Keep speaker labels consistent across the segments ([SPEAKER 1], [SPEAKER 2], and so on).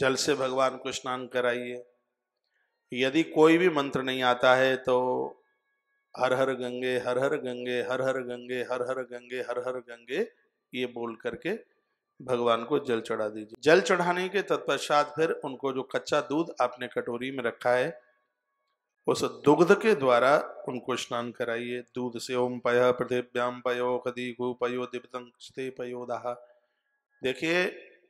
[SPEAKER 1] जल से भगवान को स्नान कराइए यदि कोई भी मंत्र नहीं आता है तो हर हर गंगे हर हर गंगे हर हर गंगे हर हर गंगे हर हर गंगे ये बोल करके भगवान को जल चढ़ा दीजिए जल चढ़ाने के तत्पश्चात फिर उनको जो कच्चा दूध आपने कटोरी में रखा है उस दुग्ध के द्वारा उनको स्नान कराइए दूध से ओम पय पृथिव्याम पयो कदी घू पयो पयो पयोदाह देखिए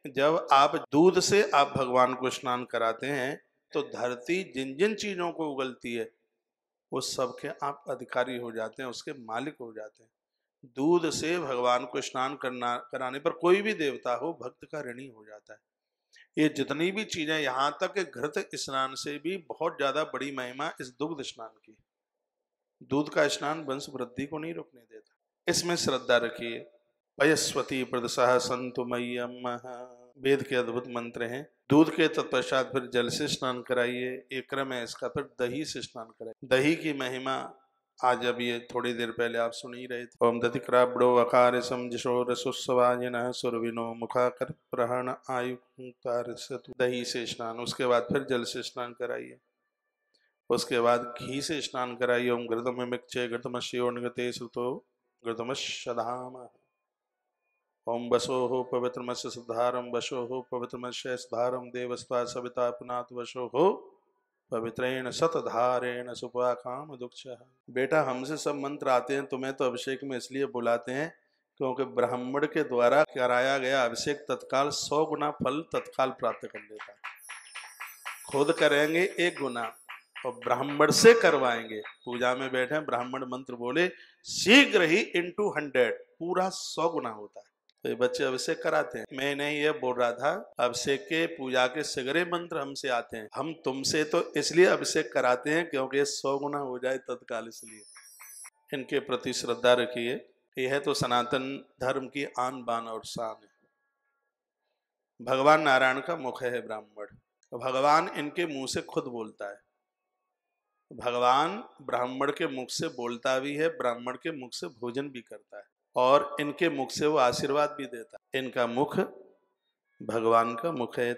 [SPEAKER 1] जब आप दूध से आप भगवान को स्नान कराते हैं तो धरती जिन जिन चीज़ों को उगलती है उस सब के आप अधिकारी हो जाते हैं उसके मालिक हो जाते हैं दूध से भगवान को स्नान करना कराने पर कोई भी देवता हो भक्त का ऋणी हो जाता है ये जितनी भी चीज़ें यहाँ तक घृत स्नान से भी बहुत ज़्यादा बड़ी महिमा इस दुग्ध स्नान की दूध का स्नान वंश वृद्धि को नहीं रोकने देता इसमें श्रद्धा रखिए पयस्वती प्रदसह संतु मयम वेद के अद्भुत मंत्र हैं दूध के तत्पश्चात फिर जल से स्नान कराइए एक क्रम है इसका फिर दही से स्नान कराइए दही की महिमा आज अब ये थोड़ी देर पहले आप सुन ही रहे थे ओम दतिक्राब्डो अकार समझो रसोत्सवायन सुरविनो मुखाकर प्रहण आयु दही से स्नान उसके बाद फिर जल से स्नान कराइए उसके बाद घी से स्नान कराइए ओम गृतम मिक्चे शिव निगते सुतो शधाम ओम वसो हो पवित्रमश सुधारम वशो पवित्रम पवित्रमश सुधारम देवस्वा सविता पुनाथ वशो हो पवित्रेण सतधारेण सुपा काम दुख बेटा हमसे सब मंत्र आते हैं तुम्हें तो अभिषेक में इसलिए बुलाते हैं क्योंकि ब्राह्मण के द्वारा कराया गया अभिषेक तत्काल सौ गुना फल तत्काल प्राप्त कर लेता है खुद करेंगे एक गुना और ब्राह्मण से करवाएंगे पूजा में बैठे ब्राह्मण मंत्र बोले शीघ्र ही इंटू हंड्रेड पूरा सौ गुना होता है तो ये बच्चे अभिषेक कराते हैं मैं नहीं ये बोल रहा था अभिषेक के पूजा के सगरे मंत्र हमसे आते हैं हम तुमसे तो इसलिए अभिषेक कराते हैं क्योंकि सौ गुना हो जाए तत्काल इसलिए इनके प्रति श्रद्धा रखिए यह तो सनातन धर्म की आन बान और शान है भगवान नारायण का मुख है ब्राह्मण भगवान इनके मुंह से खुद बोलता है भगवान ब्राह्मण के मुख से बोलता भी है ब्राह्मण के मुख से भोजन भी करता है और इनके मुख से वो आशीर्वाद भी देता इनका मुख भगवान का मुख है